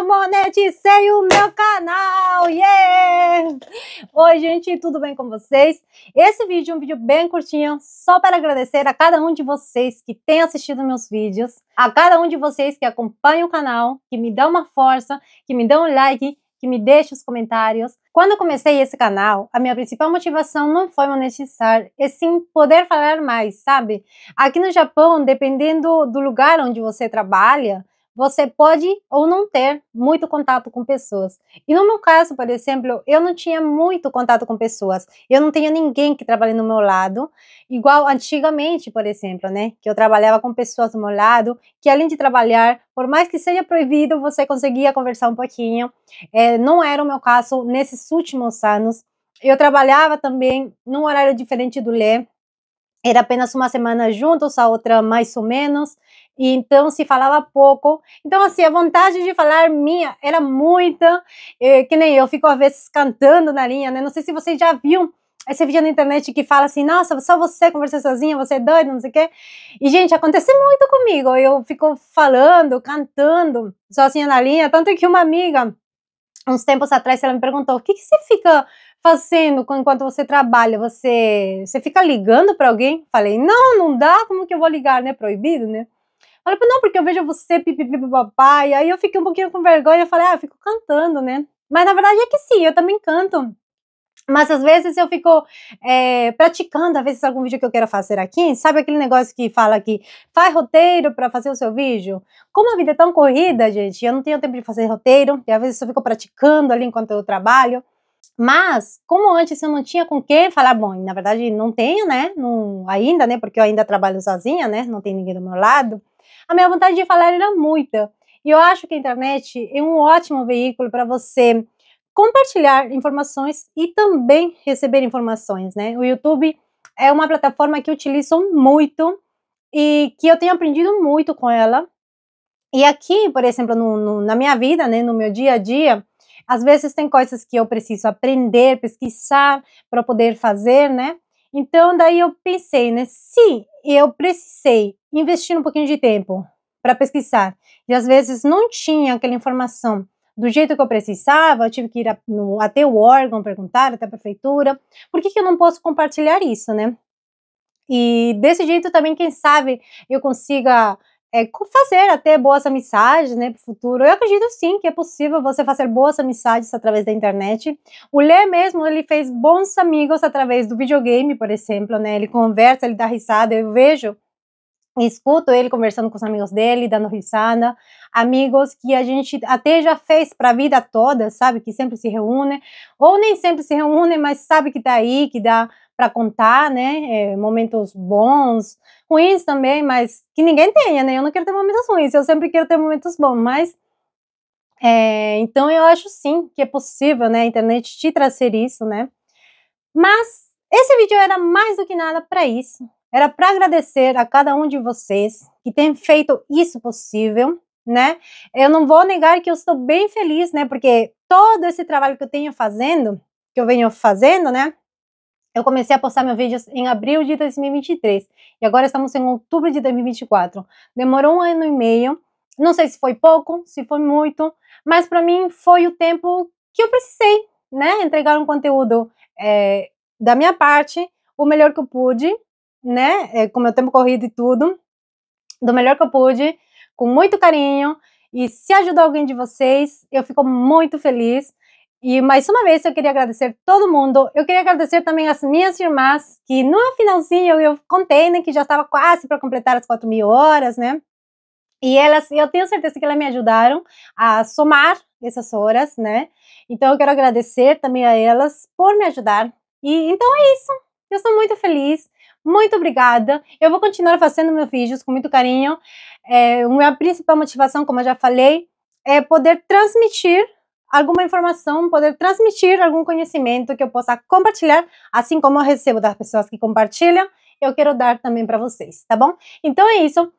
eu monetizei o meu canal! Yeah! Oi, gente, tudo bem com vocês? Esse vídeo é um vídeo bem curtinho, só para agradecer a cada um de vocês que tem assistido meus vídeos, a cada um de vocês que acompanha o canal, que me dá uma força, que me dá um like, que me deixa os comentários. Quando eu comecei esse canal, a minha principal motivação não foi monetizar, e sim poder falar mais, sabe? Aqui no Japão, dependendo do lugar onde você trabalha, você pode ou não ter muito contato com pessoas. E no meu caso, por exemplo, eu não tinha muito contato com pessoas. Eu não tinha ninguém que trabalhe no meu lado, igual antigamente, por exemplo, né? Que eu trabalhava com pessoas do meu lado, que além de trabalhar, por mais que seja proibido, você conseguia conversar um pouquinho. É, não era o meu caso nesses últimos anos. Eu trabalhava também num horário diferente do Lê. Era apenas uma semana juntos, a outra mais ou menos e então se falava pouco. Então, assim, a vontade de falar minha era muita, é, que nem eu fico às vezes cantando na linha, né? Não sei se vocês já viram esse vídeo na internet que fala assim, nossa, só você conversar sozinha, você é doido, não sei o quê. E, gente, aconteceu muito comigo. Eu fico falando, cantando, sozinha na linha, tanto que uma amiga, uns tempos atrás, ela me perguntou, o que, que você fica fazendo enquanto você trabalha? Você, você fica ligando para alguém? Falei, não, não dá, como que eu vou ligar, né? Proibido, né? Ela não, porque eu vejo você, pipi e aí eu fiquei um pouquinho com vergonha, eu falei, ah, eu fico cantando, né? Mas na verdade é que sim, eu também canto. Mas às vezes eu fico é, praticando, às vezes algum vídeo que eu quero fazer aqui, sabe aquele negócio que fala que faz roteiro para fazer o seu vídeo? Como a vida é tão corrida, gente, eu não tenho tempo de fazer roteiro, e às vezes eu fico praticando ali enquanto eu trabalho. Mas, como antes eu não tinha com quem falar, bom, na verdade não tenho, né? Não, ainda, né? Porque eu ainda trabalho sozinha, né? Não tem ninguém do meu lado. A minha vontade de falar era muita. E eu acho que a internet é um ótimo veículo para você compartilhar informações e também receber informações, né? O YouTube é uma plataforma que utilizam muito e que eu tenho aprendido muito com ela. E aqui, por exemplo, no, no, na minha vida, né, no meu dia a dia, às vezes tem coisas que eu preciso aprender, pesquisar para poder fazer, né? Então daí eu pensei, né? Se eu precisei investir um pouquinho de tempo para pesquisar e às vezes não tinha aquela informação do jeito que eu precisava, eu tive que ir a, no, até o órgão perguntar, até a prefeitura, por que, que eu não posso compartilhar isso, né? E desse jeito também, quem sabe, eu consiga é, fazer até boas amizades né, para o futuro. Eu acredito sim que é possível você fazer boas amizades através da internet. O Lê mesmo, ele fez bons amigos através do videogame, por exemplo, né? Ele conversa, ele dá risada, eu vejo escuto ele conversando com os amigos dele, dando risada, amigos que a gente até já fez para a vida toda, sabe, que sempre se reúne, ou nem sempre se reúne, mas sabe que tá aí, que dá para contar, né, é, momentos bons, ruins também, mas que ninguém tenha, né, eu não quero ter momentos ruins, eu sempre quero ter momentos bons, mas é, então eu acho sim que é possível, né, a internet te trazer isso, né, mas esse vídeo era mais do que nada para isso, era para agradecer a cada um de vocês que tem feito isso possível, né? Eu não vou negar que eu estou bem feliz, né? Porque todo esse trabalho que eu tenho fazendo, que eu venho fazendo, né? Eu comecei a postar meus vídeos em abril de 2023 e agora estamos em outubro de 2024. Demorou um ano e meio. Não sei se foi pouco, se foi muito, mas para mim foi o tempo que eu precisei, né? Entregar um conteúdo é, da minha parte, o melhor que eu pude, né, é, com meu tempo corrido e tudo, do melhor que eu pude, com muito carinho. E se ajudou alguém de vocês, eu fico muito feliz. E mais uma vez eu queria agradecer todo mundo. Eu queria agradecer também as minhas irmãs, que no finalzinho eu contei, né, que já estava quase para completar as 4 mil horas, né? E elas, eu tenho certeza que elas me ajudaram a somar essas horas, né? Então eu quero agradecer também a elas por me ajudar. E então é isso. Eu sou muito feliz. Muito obrigada. Eu vou continuar fazendo meus vídeos com muito carinho. É, minha principal motivação, como eu já falei, é poder transmitir alguma informação, poder transmitir algum conhecimento que eu possa compartilhar, assim como eu recebo das pessoas que compartilham, eu quero dar também para vocês, tá bom? Então é isso.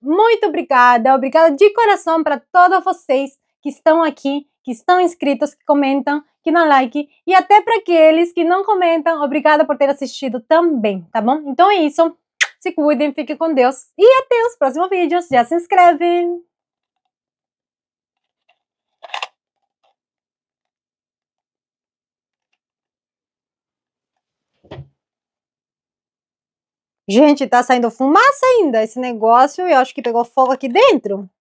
Muito obrigada, obrigada de coração para todos vocês que estão aqui que estão inscritos, que comentam, que dão like e até para aqueles que não comentam, obrigada por ter assistido também, tá bom? Então é isso. Se cuidem, fiquem com Deus e até os próximos vídeos. Já se inscreve! Gente, tá saindo fumaça ainda esse negócio. Eu acho que pegou fogo aqui dentro.